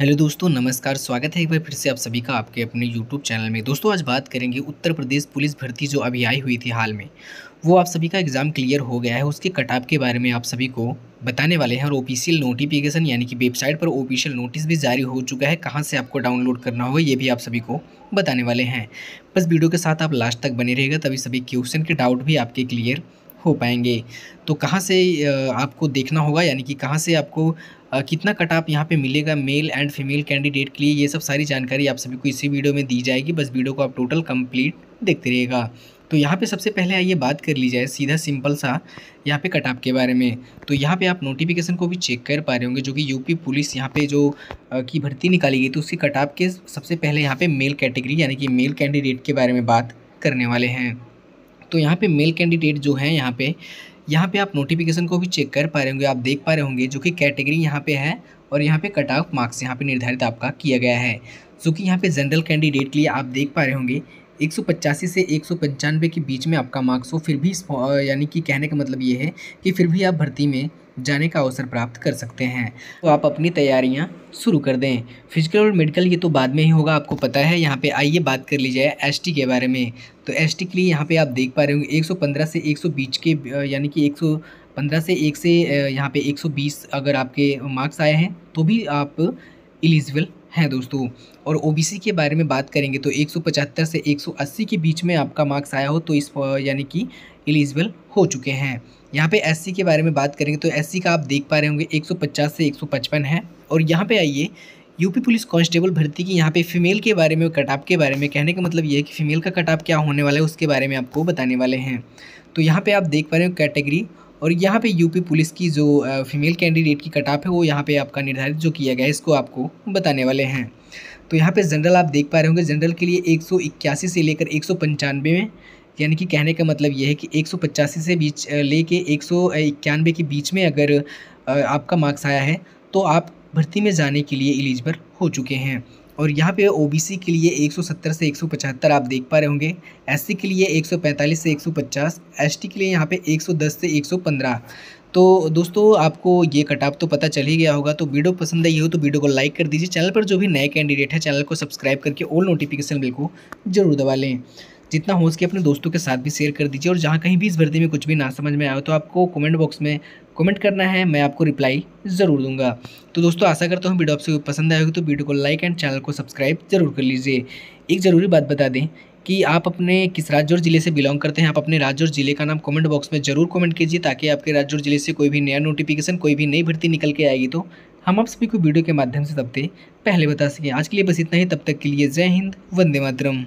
hello दोस्तों नमस्कार स्वागत है एक बार फिर से आप सभी का आपके अपने यूट्यूब चैनल में दोस्तों आज बात करेंगे उत्तर प्रदेश पुलिस भर्ती जो अभी आई हुई थी हाल में वो आप सभी का एग्ज़ाम क्लियर हो गया है उसके कटाप के बारे में आप सभी को बताने वाले हैं और ऑफिशियल नोटिफिकेशन यानी कि वेबसाइट पर ऑफिशियल नोटिस भी जारी हो चुका है कहाँ से आपको डाउनलोड करना होगा ये भी आप सभी को बताने वाले हैं बस वीडियो के साथ आप लास्ट तक बने रहेगा तभी सभी क्वेश्चन के डाउट भी आपके क्लियर हो पाएंगे तो कहाँ से आपको देखना होगा यानी कि कहाँ से आपको कितना कट आप यहाँ पे मिलेगा मेल एंड फीमेल कैंडिडेट के लिए ये सब सारी जानकारी आप सभी को इसी वीडियो में दी जाएगी बस वीडियो को आप टोटल कंप्लीट देखते रहिएगा तो यहाँ पे सबसे पहले आइए बात कर ली जाए सीधा सिंपल सा यहाँ पे कटाप के बारे में तो यहाँ पे आप नोटिफिकेशन को भी चेक कर पा रहे होंगे जो कि यूपी पुलिस यहाँ पे जो की भर्ती निकाली गई तो उसकी कटाप के सबसे पहले यहाँ पे मेल कैटेगरी यानी कि मेल कैंडिडेट के बारे में बात करने वाले हैं तो यहाँ पे मेल कैंडिडेट जो हैं यहाँ पे यहाँ पे आप नोटिफिकेशन को भी चेक कर पा रहे होंगे आप देख पा रहे होंगे जो कि कैटेगरी यहाँ पे है और यहाँ पे कट ऑफ मार्क्स यहाँ पे निर्धारित आपका किया गया है जो कि यहाँ पे जनरल कैंडिडेट के लिए आप देख पा रहे होंगे एक से एक के बीच में आपका मार्क्स हो फिर भी यानी कि कहने का मतलब ये है कि फिर भी आप भर्ती में जाने का अवसर प्राप्त कर सकते हैं तो आप अपनी तैयारियां शुरू कर दें फिजिकल और मेडिकल ये तो बाद में ही होगा आपको पता है यहाँ पे आइए बात कर ली जाए एस के बारे में तो एस के लिए यहाँ पे आप देख पा रहे होंगे 115 से 100 बीच के यानी कि 115 से एक से यहाँ पे 120 अगर आपके मार्क्स आए हैं तो भी आप एलिजिबल हैं दोस्तों और ओ के बारे में बात करेंगे तो एक से एक के बीच में आपका मार्क्स आया हो तो इस यानी कि एलिजिबल हो चुके हैं यहाँ पे एस के बारे में बात करेंगे तो एस का आप देख पा रहे होंगे 150 से 155 है और यहाँ पे आइए यूपी पुलिस कांस्टेबल भर्ती की यहाँ पे फीमेल के बारे में और कटाप के बारे में कहने का मतलब ये है कि फीमेल का कटाप क्या होने वाला है उसके बारे में आपको बताने वाले हैं तो यहाँ पर आप देख पा रहे हो कैटेगरी और यहाँ पे यूपी पुलिस की जो फीमेल कैंडिडेट की कटाप है वो यहाँ पे आपका निर्धारित जो किया गया है इसको आपको बताने वाले हैं तो यहाँ पे जनरल आप देख पा रहे होंगे जनरल के लिए एक से लेकर एक में यानी कि कहने का मतलब ये है कि एक से बीच लेके एक के बीच में अगर आपका मार्क्स आया है तो आप भर्ती में जाने के लिए एलिजिबल हो चुके हैं और यहाँ पे ओबीसी के लिए 170 से 175 आप देख पा रहे होंगे एससी के लिए 145 से 150 एसटी के लिए यहाँ पे 110 से 115 तो दोस्तों आपको ये कटाप तो पता चल ही गया होगा तो वीडियो पसंद आई हो तो वीडियो को लाइक कर दीजिए चैनल पर जो भी नए कैंडिडेट है चैनल को सब्सक्राइब करके ऑल नोटिफिकेशन बिल को जरूर दबा लें जितना हो सके अपने दोस्तों के साथ भी शेयर कर दीजिए और जहाँ कहीं भी इस भर्ती में कुछ भी ना समझ में आए तो आपको कमेंट बॉक्स में कमेंट करना है मैं आपको रिप्लाई ज़रूर दूंगा तो दोस्तों आशा करता हूँ वीडियो आपसे पसंद आएगी तो वीडियो को लाइक एंड चैनल को सब्सक्राइब जरूर कर लीजिए एक ज़रूरी बात बता दें कि आप अपने किस राज्य और ज़िले से बिलोंग करते हैं आप अपने राज्य और ज़िले का नाम कमेंट बॉक्स में ज़रूर कमेंट कीजिए ताकि आपके राज्य और ज़िले से कोई भी नया नोटिफिकेशन कोई भी नई भर्ती निकल के आएगी तो हम आप सभी को वीडियो के माध्यम से तब तक पहले बता सकें आज के लिए बस इतना ही तब तक के लिए जय हिंद वंदे मातरम